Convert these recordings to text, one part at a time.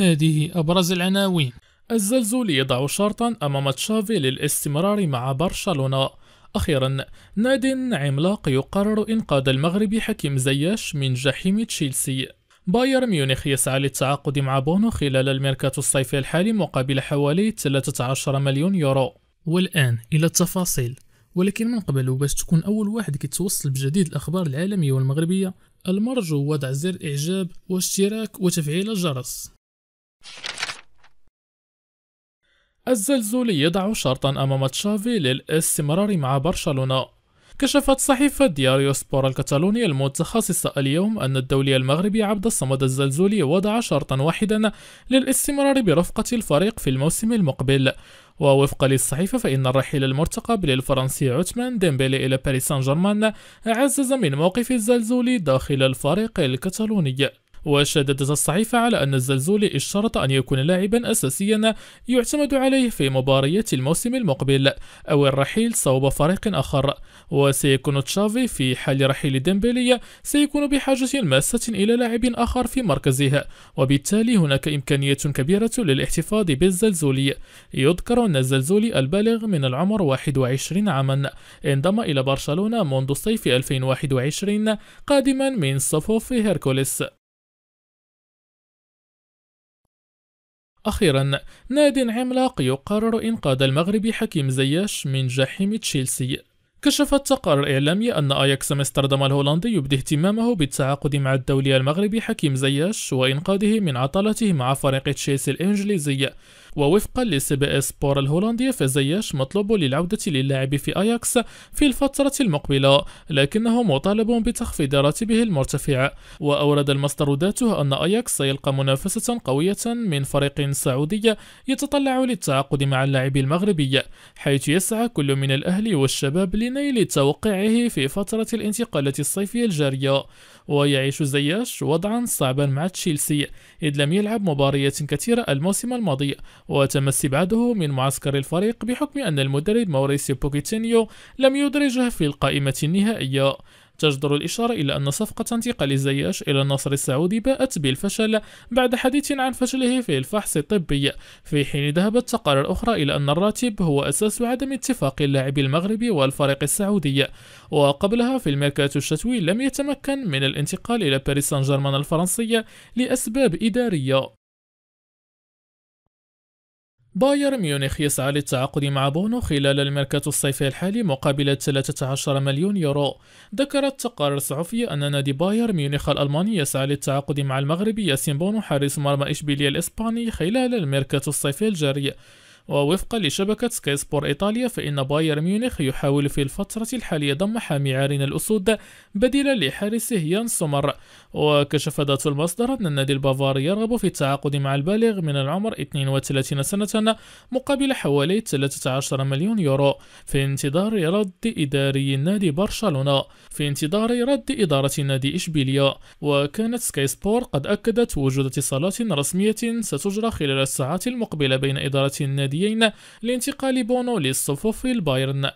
هذه أبرز العناوين الزلزول يضع شرطا أمام تشافي للاستمرار مع برشلونة أخيرا ناد عملاق يقرر إنقاذ المغرب حكيم زياش من جحيم تشيلسي باير ميونخ يسعى للتعاقد مع بونو خلال الميركاتو الصيفي الحالي مقابل حوالي 13 مليون يورو والآن إلى التفاصيل ولكن من قبل باش تكون أول واحد كيتوصل بجديد الأخبار العالمية والمغربية المرجو وضع زر إعجاب واشتراك وتفعيل الجرس الزلزول يضع شرطا أمام تشافي للاستمرار مع برشلونة كشفت صحيفة دياريو سبور الكتالوني المتخصصة اليوم أن الدولي المغربي عبد الصمد الزلزولي وضع شرطا واحدا للاستمرار برفقة الفريق في الموسم المقبل ووفقا للصحيفة فإن الرحيل المرتقب للفرنسي عثمان ديمبيلي إلى باريس سان جيرمان عزز من موقف الزلزولي داخل الفريق الكتالوني وشددت الصحيفة على أن الزلزولي اشترط أن يكون لاعبا أساسيا يعتمد عليه في مباريات الموسم المقبل أو الرحيل صوب فريق آخر وسيكون تشافي في حال رحيل ديمبلي سيكون بحاجة ماسة إلى لاعب آخر في مركزه وبالتالي هناك إمكانية كبيرة للاحتفاظ بالزلزولي يذكر أن الزلزولي البالغ من العمر 21 عاما انضم إلى برشلونة منذ صيف 2021 قادما من صفوف هيركوليس أخيرا ناد عملاق يقرر إنقاذ المغربي حكيم زياش من جحيم تشيلسي كشفت تقارير إعلامية أن أياكس أمستردام الهولندي يبدي اهتمامه بالتعاقد مع الدولي المغربي حكيم زياش وإنقاذه من عطلته مع فريق تشيلسي الإنجليزي ووفقا لسي بي اس بور الهولندي فزياش مطلوب للعودة للاعب في أياكس في الفترة المقبلة لكنه مطالب بتخفيض راتبه المرتفع وأورد المصدر ذاته أن أياكس سيلقى منافسة قوية من فريق سعودي يتطلع للتعاقد مع اللاعب المغربي حيث يسعى كل من الاهلي والشباب لنيل توقيعه في فترة الانتقالات الصيفية الجارية ويعيش زياش وضعا صعبا مع تشيلسي إذ لم يلعب مباريات كثيرة الموسم الماضي وتم استبعاده من معسكر الفريق بحكم أن المدرب موريسيو بوكيتينيو لم يدرجه في القائمة النهائية تجدر الإشارة إلى أن صفقة انتقال زياش إلى النصر السعودي باءت بالفشل بعد حديث عن فشله في الفحص الطبي في حين ذهبت تقارير أخرى إلى أن الراتب هو أساس عدم اتفاق اللاعب المغربي والفريق السعودي وقبلها في الميركاتو الشتوي لم يتمكن من الانتقال إلى باريس سان جيرمان الفرنسية لأسباب إدارية بايرن ميونخ يسعى للتعاقد مع بونو خلال الميركاتو الصيفي الحالي مقابل 13 مليون يورو ذكرت تقارير صحفية أن نادي بايرن ميونخ الألماني يسعى للتعاقد مع المغربي ياسين بونو حارس مرمى إشبيلية الإسباني خلال الميركاتو الصيفي الجاري ووفقا لشبكة سكاي سبور إيطاليا فإن بايرن ميونخ يحاول في الفترة الحالية ضم حامي عارين الأسود بديلا لحارسه يان سومر وكشف ذات المصدر أن النادي البافاري يرغب في التعاقد مع البالغ من العمر 32 سنة مقابل حوالي 13 مليون يورو في انتظار رد إداري نادي برشلونة في انتظار رد إدارة نادي إشبيلية وكانت سكاي سبور قد أكدت وجود اتصالات رسمية ستجرى خلال الساعات المقبلة بين إدارة النادي السعوديين لانتقال بونو للصفوف البايرن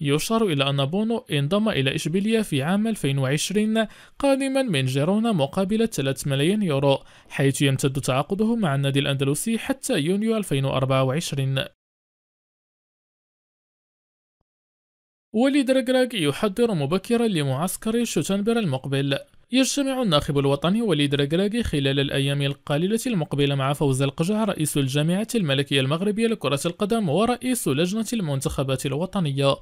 يشار إلى أن بونو انضم إلى إشبيلية في عام 2020 قادما من جيرونا مقابل 3 ملايين يورو حيث يمتد تعاقده مع النادي الأندلسي حتى يونيو 2024 وليد رجراج يحضر مبكرا لمعسكر شوتنبر المقبل يجتمع الناخب الوطني وليد ركراكي خلال الأيام القليلة المقبلة مع فوز القجع رئيس الجامعة الملكية المغربية لكرة القدم ورئيس لجنة المنتخبات الوطنية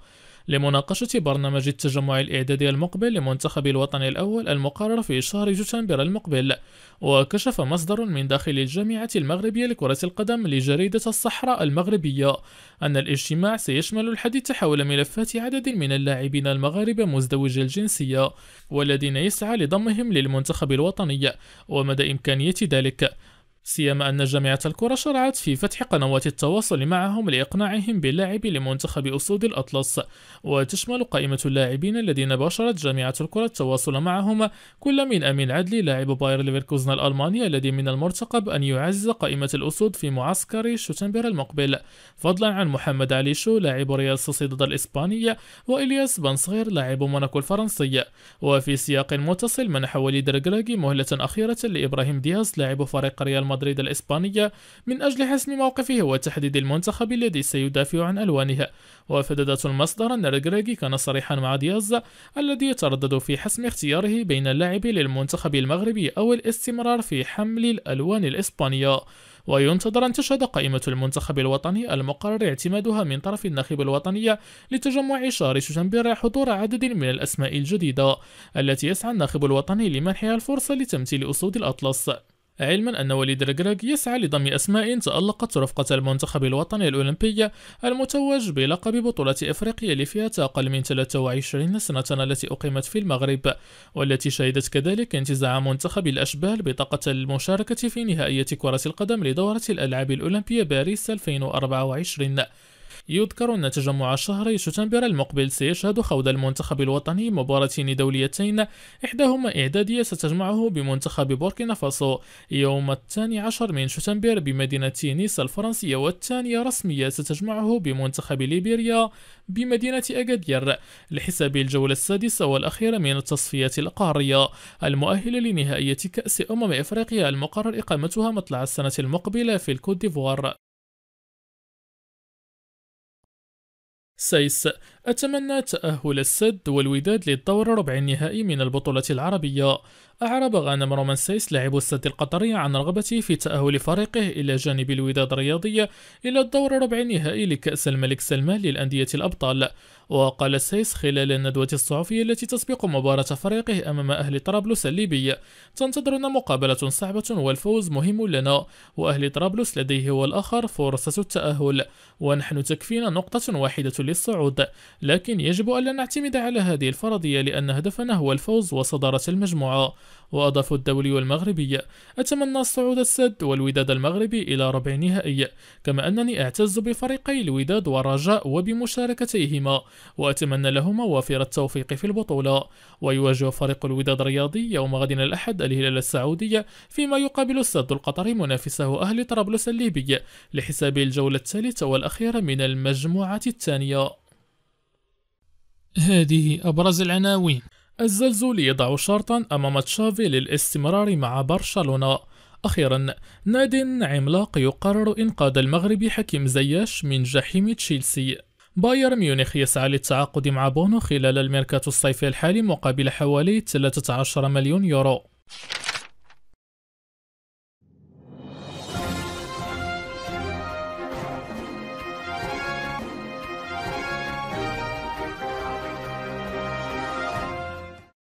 لمناقشة برنامج التجمع الإعدادي المقبل لمنتخب الوطن الأول المقرر في شهر جوتنبر المقبل وكشف مصدر من داخل الجامعة المغربية لكرة القدم لجريدة الصحراء المغربية أن الاجتماع سيشمل الحديث حول ملفات عدد من اللاعبين المغاربة مزدوجي الجنسية والذين يسعى لضمهم للمنتخب الوطني ومدى إمكانية ذلك سيما أن جامعة الكرة شرعت في فتح قنوات التواصل معهم لإقناعهم باللعب لمنتخب أسود الأطلس وتشمل قائمة اللاعبين الذين باشرت جامعة الكرة التواصل معهم كل من أمين عدلي لاعب باير ليفركوزن الألماني الذي من المرتقب أن يعزز قائمة الأسود في معسكر شتنبر المقبل فضلا عن محمد علي شو لاعب ريال سوسيداد الإسبانية وإلياس بنصغير لاعب موناكو الفرنسية وفي سياق متصل منح وليد رجلاجي مهلة أخيرة لإبراهيم دياز لاعب فريق ريال مدريد الإسبانية من أجل حسم موقفه وتحديد المنتخب الذي سيدافع عن ألوانها وفددت المصدر أن ريغريغي كان صريحا مع دياز الذي يتردد في حسم اختياره بين اللاعب للمنتخب المغربي أو الاستمرار في حمل الألوان الإسبانية وينتظر أن تشهد قائمة المنتخب الوطني المقرر اعتمادها من طرف النخب الوطني لتجمع شهر شتنبر حضور عدد من الأسماء الجديدة التي يسعى الناخب الوطني لمنحها الفرصة لتمثيل أسود الأطلس علما أن وليد الكراك يسعى لضم أسماء تألقت رفقة المنتخب الوطني الأولمبي المتوج بلقب بطولة إفريقيا لفئة أقل من 23 سنة التي أقيمت في المغرب والتي شهدت كذلك انتزاع منتخب الأشبال بطاقة المشاركة في نهائية كرة القدم لدورة الألعاب الأولمبية باريس 2024 يذكر أن تجمع شهر شتنبر المقبل سيشهد خوض المنتخب الوطني مباراتين دوليتين إحداهما إعدادية ستجمعه بمنتخب بوركينا فاسو يوم الثاني عشر من شتنبر بمدينة نيس الفرنسية والثانية رسمية ستجمعه بمنتخب ليبيريا بمدينة أكادير لحساب الجولة السادسة والأخيرة من التصفيات القارية المؤهلة لنهائية كأس أمم إفريقيا المقرر إقامتها مطلع السنة المقبلة في الكوت ديفوار says that أتمنى تأهل السد والوداد للدور ربع النهائي من البطولة العربية أعرب غانم رومانسيس لاعب السد القطري عن رغبته في تأهل فريقه إلى جانب الوداد الرياضي إلى الدور ربع النهائي لكأس الملك سلمان للأندية الأبطال وقال سيس خلال الندوة الصحفية التي تسبق مباراة فريقه أمام أهل طرابلس الليبي تنتظرنا مقابلة صعبة والفوز مهم لنا وأهل طرابلس لديه والآخر فرصة التأهل ونحن تكفينا نقطة واحدة للصعود لكن يجب ألا نعتمد على هذه الفرضية لأن هدفنا هو الفوز وصدارة المجموعة وأضاف الدولي والمغربي أتمنى الصعود السد والوداد المغربي إلى ربع نهائي كما أنني أعتز بفريقي الوداد والرجاء وبمشاركتيهما وأتمنى لهما وافر التوفيق في البطولة ويواجه فريق الوداد الرياضي يوم غد الأحد الهلال السعودي فيما يقابل السد القطري منافسه أهل طرابلس الليبي لحساب الجولة الثالثة والأخيرة من المجموعة الثانية هذه أبرز العناوين الزلزول يضع شرطا أمام تشافي للاستمرار مع برشلونة أخيرا ناد عملاق يقرر إنقاذ المغرب حكيم زياش من جحيم تشيلسي بايرن ميونخ يسعى للتعاقد مع بونو خلال الميركاتو الصيفي الحالي مقابل حوالي 13 مليون يورو